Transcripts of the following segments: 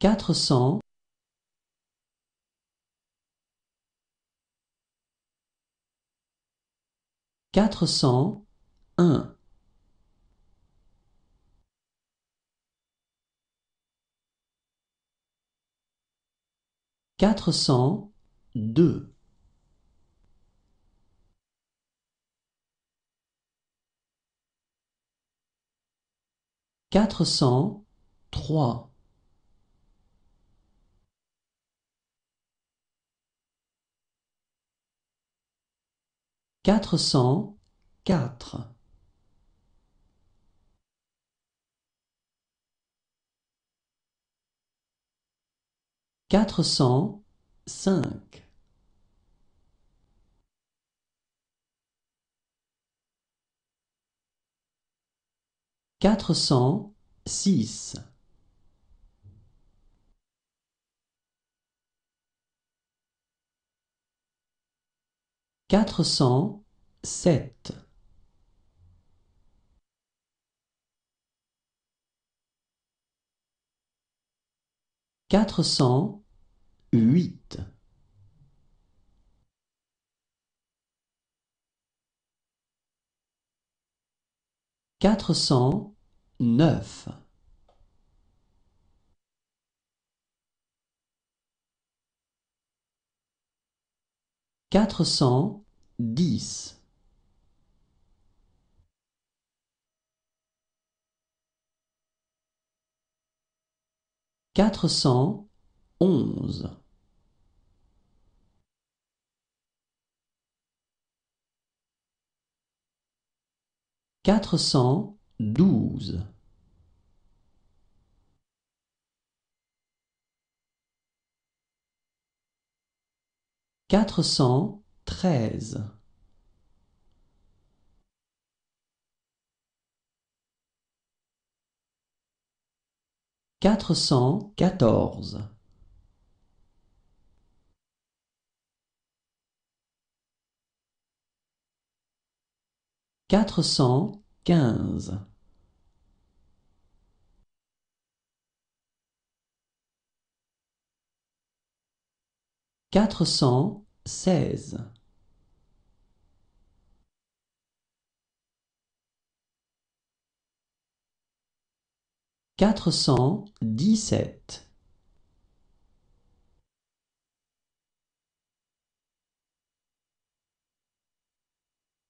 quatre cents quatre cent un quatre cent deux quatre cent trois quatre cent quatre. Quatre cent cinq. Quatre cent six. quatre cent sept quatre cent huit quatre cent neuf quatre cent dix. Quatre cent onze. Quatre cent douze. quatre cent treize. Quatre cent quatorze. Quatre cent quinze. 416 417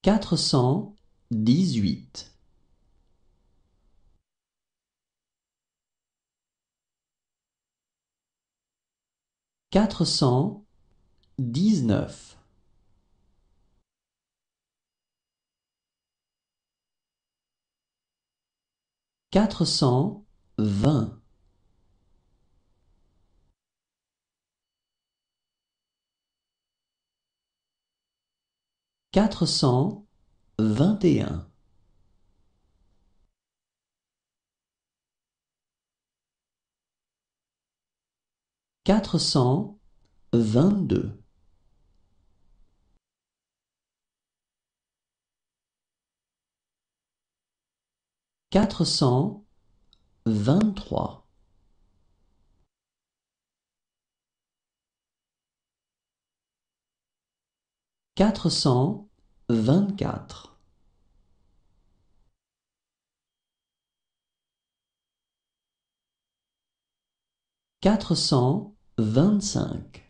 418 418 19. 420. 421. 422. quatre cent vingt-trois. quatre cent vingt-quatre. quatre cent vingt-cinq.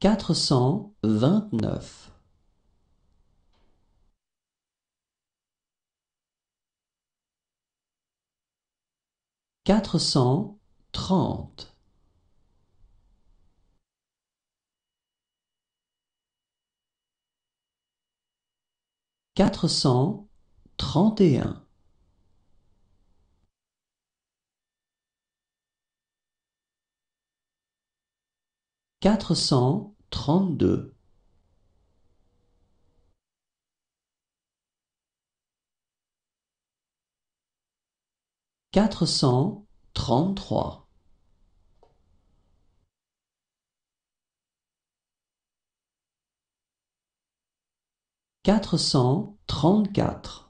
quatre cent vingt-neuf. Quatre cent trente. Quatre cent trente et un. quatre cent trente-deux quatre cent trente-trois quatre cent trente-quatre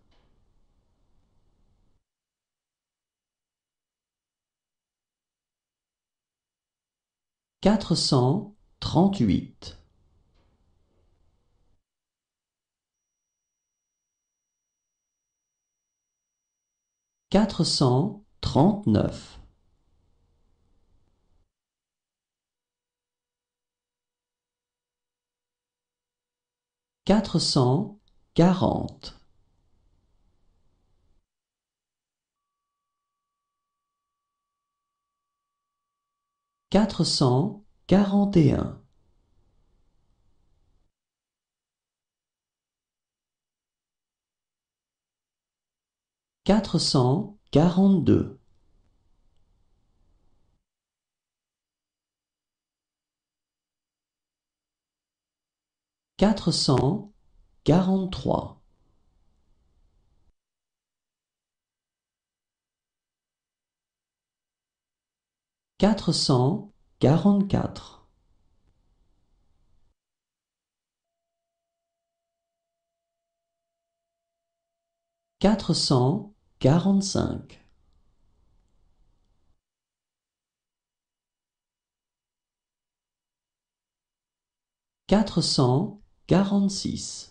quatre cent trente-huit quatre cent trente-neuf quatre cent quarante quatre cent quarante et un. Quatre cent quarante-deux. Quatre cent quarante-trois. quatre cent quarante-quatre quatre cent quarante-cinq quatre cent quarante-six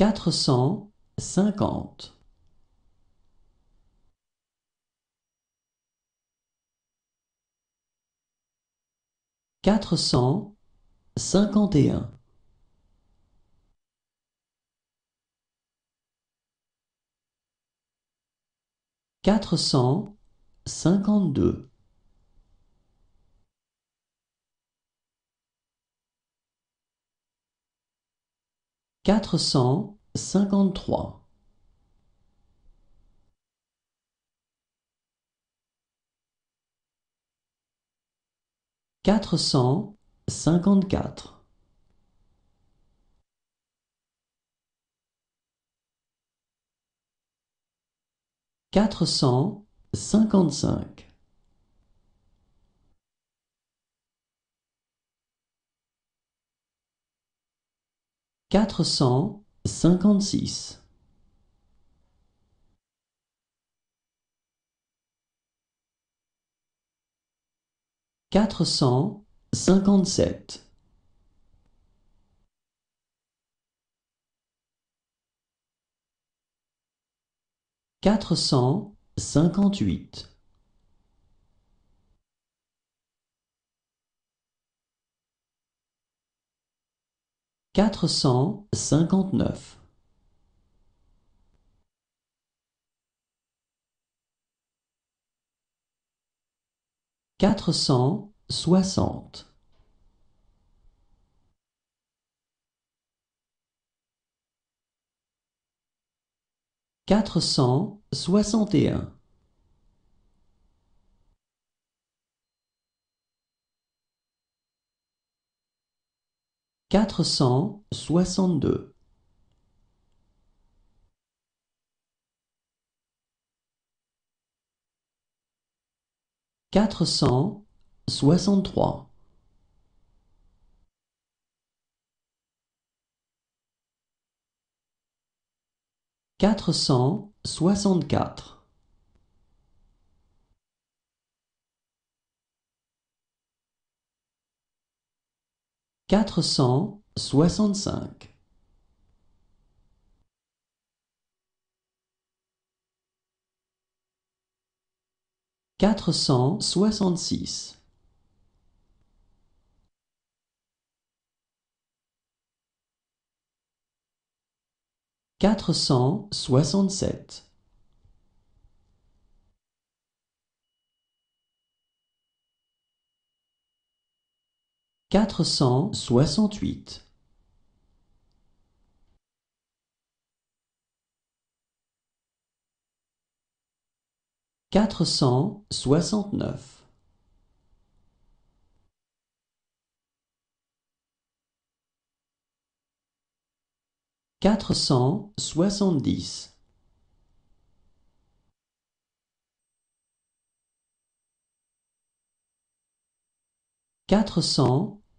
quatre cent cinquante. Quatre cent cinquante et un. Quatre cent cinquante-deux. quatre cent cinquante-trois quatre cent cinquante-quatre quatre cent cinquante-cinq quatre cent cinquante-six quatre cent cinquante-sept quatre cent cinquante-huit quatre cent cinquante-neuf quatre cent soixante quatre cent soixante et un quatre cent soixante-deux quatre cent soixante-trois quatre cent soixante-quatre quatre cent soixante-cinq quatre cent soixante-six quatre cent soixante-sept 468 469 470 400.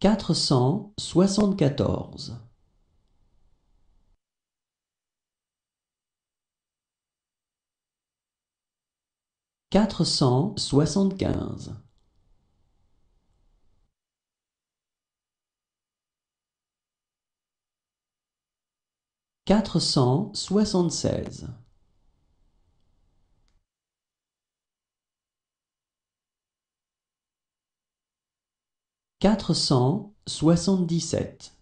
quatre cent soixante-quatorze quatre cent soixante-quinze quatre cent soixante-seize quatre cent soixante-dix-sept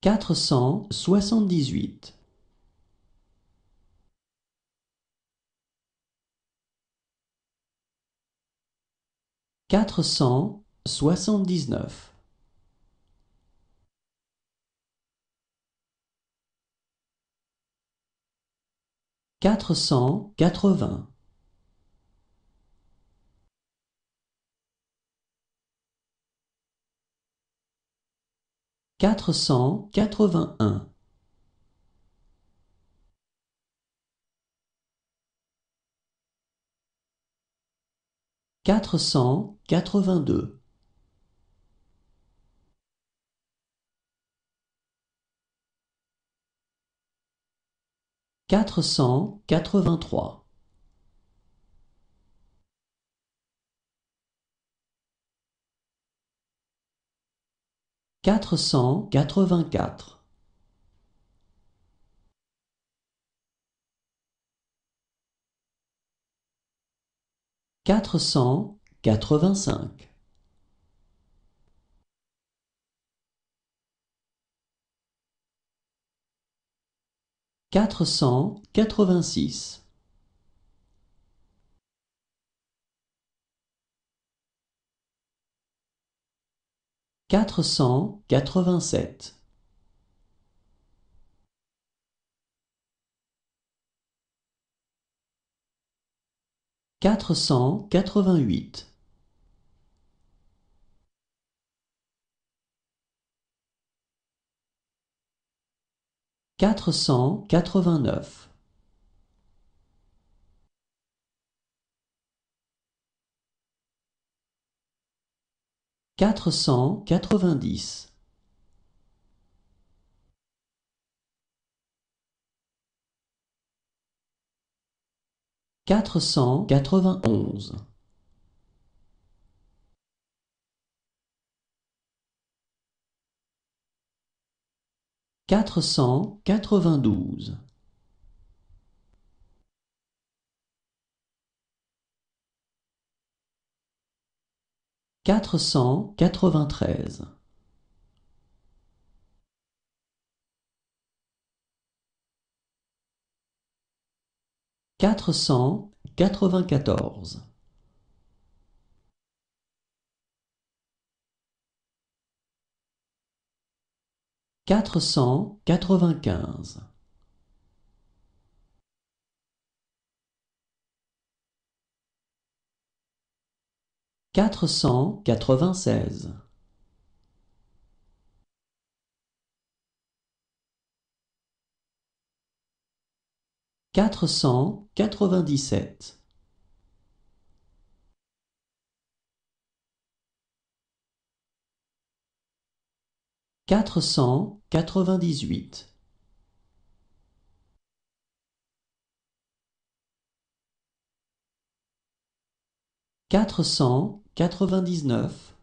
quatre cent soixante-dix-huit quatre cent soixante-dix-neuf quatre cent quatre-vingts quatre cent quatre-vingt-un quatre cent quatre-vingt-deux quatre cent quatre-vingt-trois quatre cent quatre-vingt-quatre quatre cent quatre-vingt-cinq quatre cent quatre-vingt-six quatre cent quatre-vingt-sept quatre cent quatre-vingt-huit quatre cent quatre-vingt-neuf quatre cent quatre-vingt-dix quatre cent quatre-vingt-onze quatre cent quatre-vingt-douze quatre cent quatre-vingt-treize quatre cent quatre-vingt-quatorze quatre cent quatre-vingt-quinze quatre cent quatre-vingt-seize quatre cent quatre-vingt-dix-sept quatre cent quatre-vingt-dix-huit quatre cent quatre-vingt-dix-neuf